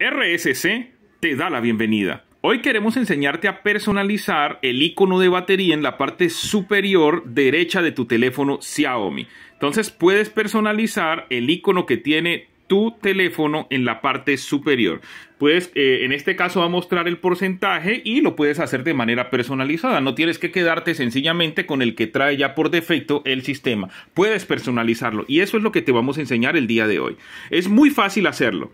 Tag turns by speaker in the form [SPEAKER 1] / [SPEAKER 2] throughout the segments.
[SPEAKER 1] RSC te da la bienvenida. Hoy queremos enseñarte a personalizar el icono de batería en la parte superior derecha de tu teléfono Xiaomi. Entonces puedes personalizar el icono que tiene tu teléfono en la parte superior. Puedes, eh, en este caso va a mostrar el porcentaje y lo puedes hacer de manera personalizada. No tienes que quedarte sencillamente con el que trae ya por defecto el sistema. Puedes personalizarlo y eso es lo que te vamos a enseñar el día de hoy. Es muy fácil hacerlo.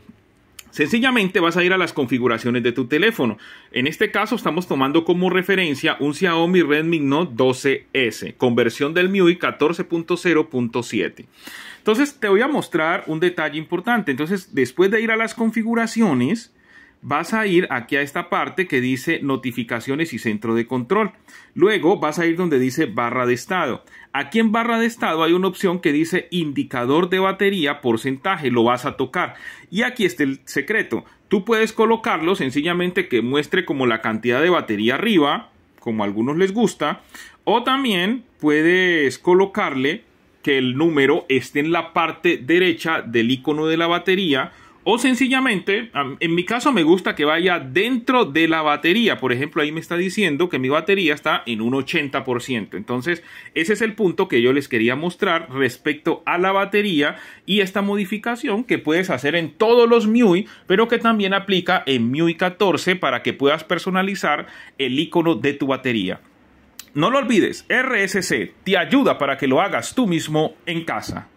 [SPEAKER 1] Sencillamente vas a ir a las configuraciones de tu teléfono. En este caso estamos tomando como referencia un Xiaomi Redmi Note 12S, versión del MIUI 14.0.7. Entonces te voy a mostrar un detalle importante. Entonces después de ir a las configuraciones, vas a ir aquí a esta parte que dice notificaciones y centro de control. Luego vas a ir donde dice barra de estado. Aquí en barra de estado hay una opción que dice indicador de batería porcentaje, lo vas a tocar. Y aquí está el secreto. Tú puedes colocarlo sencillamente que muestre como la cantidad de batería arriba, como a algunos les gusta, o también puedes colocarle que el número esté en la parte derecha del icono de la batería o sencillamente, en mi caso me gusta que vaya dentro de la batería. Por ejemplo, ahí me está diciendo que mi batería está en un 80%. Entonces, ese es el punto que yo les quería mostrar respecto a la batería y esta modificación que puedes hacer en todos los MIUI, pero que también aplica en MIUI 14 para que puedas personalizar el icono de tu batería. No lo olvides, RSC te ayuda para que lo hagas tú mismo en casa.